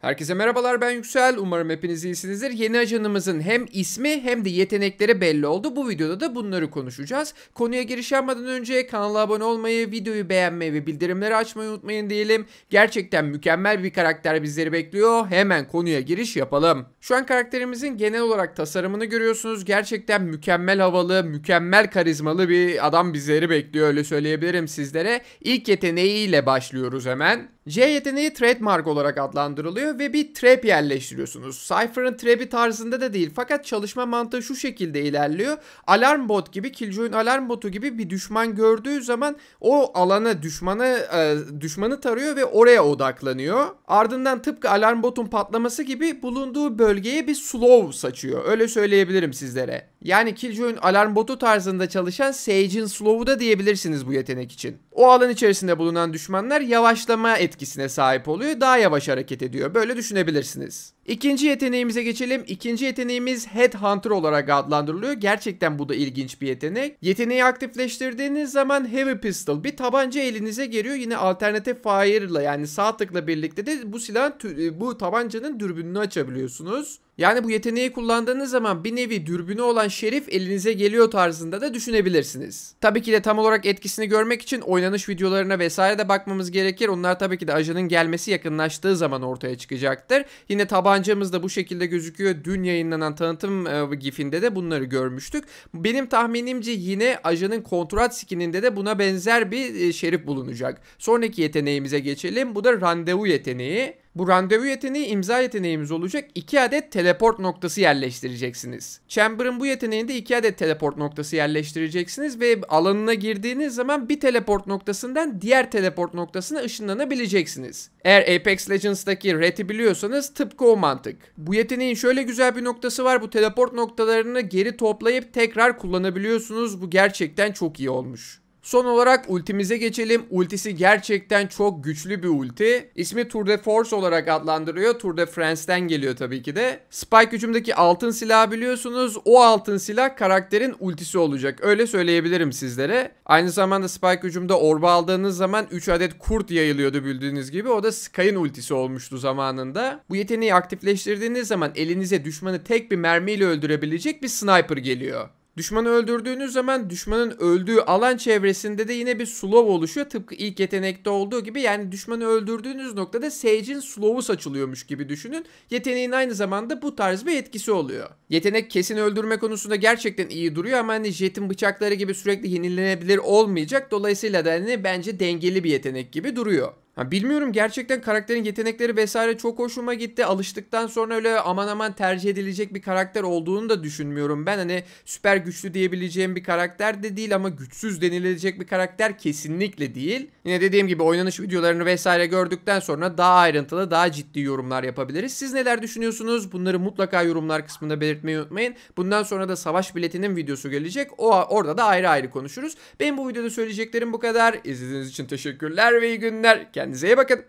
Herkese merhabalar ben Yüksel. Umarım hepiniz iyisinizdir. Yeni ajanımızın hem ismi hem de yetenekleri belli oldu. Bu videoda da bunları konuşacağız. Konuya giriş yapmadan önce kanala abone olmayı, videoyu beğenmeyi ve bildirimleri açmayı unutmayın diyelim. Gerçekten mükemmel bir karakter bizleri bekliyor. Hemen konuya giriş yapalım. Şu an karakterimizin genel olarak tasarımını görüyorsunuz. Gerçekten mükemmel havalı, mükemmel karizmalı bir adam bizleri bekliyor öyle söyleyebilirim sizlere. İlk yeteneğiyle başlıyoruz hemen. J yeteneği trademark olarak adlandırılıyor ve bir trap yerleştiriyorsunuz. Cypher'ın trap'i tarzında da değil fakat çalışma mantığı şu şekilde ilerliyor. Alarm bot gibi, Killjoy'un alarm botu gibi bir düşman gördüğü zaman o alana, düşmanı, e, düşmanı tarıyor ve oraya odaklanıyor. Ardından tıpkı alarm botun patlaması gibi bulunduğu bölgeye bir slow saçıyor. Öyle söyleyebilirim sizlere. Yani Killjoy'un alarm botu tarzında çalışan Sage'in slow'u da diyebilirsiniz bu yetenek için. O alan içerisinde bulunan düşmanlar yavaşlama etkisine sahip oluyor. Daha yavaş hareket ediyor. Böyle düşünebilirsiniz. İkinci yeteneğimize geçelim. İkinci yeteneğimiz Headhunter olarak adlandırılıyor. Gerçekten bu da ilginç bir yetenek. Yeteneği aktifleştirdiğiniz zaman Heavy Pistol bir tabanca elinize geliyor. Yine alternatif fire ile yani sağ tıkla birlikte de bu silah e, bu tabancanın dürbününü açabiliyorsunuz. Yani bu yeteneği kullandığınız zaman bir nevi dürbünü olan şerif elinize geliyor tarzında da düşünebilirsiniz. Tabii ki de tam olarak etkisini görmek için oynanış videolarına vesaire de bakmamız gerekir. Onlar tabii ki de ajanın gelmesi yakınlaştığı zaman ortaya çıkacaktır. Yine tabanca Tabancamız da bu şekilde gözüküyor. Dün yayınlanan tanıtım e, gifinde de bunları görmüştük. Benim tahminimce yine ajanın kontrat skininde de buna benzer bir e, şerif bulunacak. Sonraki yeteneğimize geçelim. Bu da randevu yeteneği. Bu randevu yeteneği imza yeteneğimiz olacak. 2 adet teleport noktası yerleştireceksiniz. Chamber'ın bu yeteneğinde 2 adet teleport noktası yerleştireceksiniz ve alanına girdiğiniz zaman bir teleport noktasından diğer teleport noktasına ışınlanabileceksiniz. Eğer Apex Legends'daki Red'i biliyorsanız tıpkı o mantık. Bu yeteneğin şöyle güzel bir noktası var. Bu teleport noktalarını geri toplayıp tekrar kullanabiliyorsunuz. Bu gerçekten çok iyi olmuş. Son olarak ultimize geçelim. Ultisi gerçekten çok güçlü bir ulti. İsmi Tour de Force olarak adlandırıyor. Tour de France'den geliyor tabii ki de. Spike hücumdaki altın silah biliyorsunuz. O altın silah karakterin ultisi olacak. Öyle söyleyebilirim sizlere. Aynı zamanda Spike hücumda orba aldığınız zaman 3 adet kurt yayılıyordu bildiğiniz gibi. O da Sky'ın ultisi olmuştu zamanında. Bu yeteneği aktifleştirdiğiniz zaman elinize düşmanı tek bir mermiyle öldürebilecek bir sniper geliyor. Düşmanı öldürdüğünüz zaman düşmanın öldüğü alan çevresinde de yine bir slow oluşuyor. Tıpkı ilk yetenekte olduğu gibi yani düşmanı öldürdüğünüz noktada Sage'in slow'u saçılıyormuş gibi düşünün. Yeteneğin aynı zamanda bu tarz bir etkisi oluyor. Yetenek kesin öldürme konusunda gerçekten iyi duruyor ama hani jetin bıçakları gibi sürekli yenilenebilir olmayacak. Dolayısıyla da hani bence dengeli bir yetenek gibi duruyor. Ha, bilmiyorum gerçekten karakterin yetenekleri vesaire çok hoşuma gitti. Alıştıktan sonra öyle aman aman tercih edilecek bir karakter olduğunu da düşünmüyorum. Ben hani süper güçlü diyebileceğim bir karakter de değil ama güçsüz denilecek bir karakter kesinlikle değil. Yine dediğim gibi oynanış videolarını vesaire gördükten sonra daha ayrıntılı daha ciddi yorumlar yapabiliriz. Siz neler düşünüyorsunuz? Bunları mutlaka yorumlar kısmında belirtmeyi unutmayın. Bundan sonra da savaş biletinin videosu gelecek. O orada da ayrı ayrı konuşuruz. Benim bu videoda söyleyeceklerim bu kadar. İzlediğiniz için teşekkürler ve iyi günler. Kendinize يعني زي كده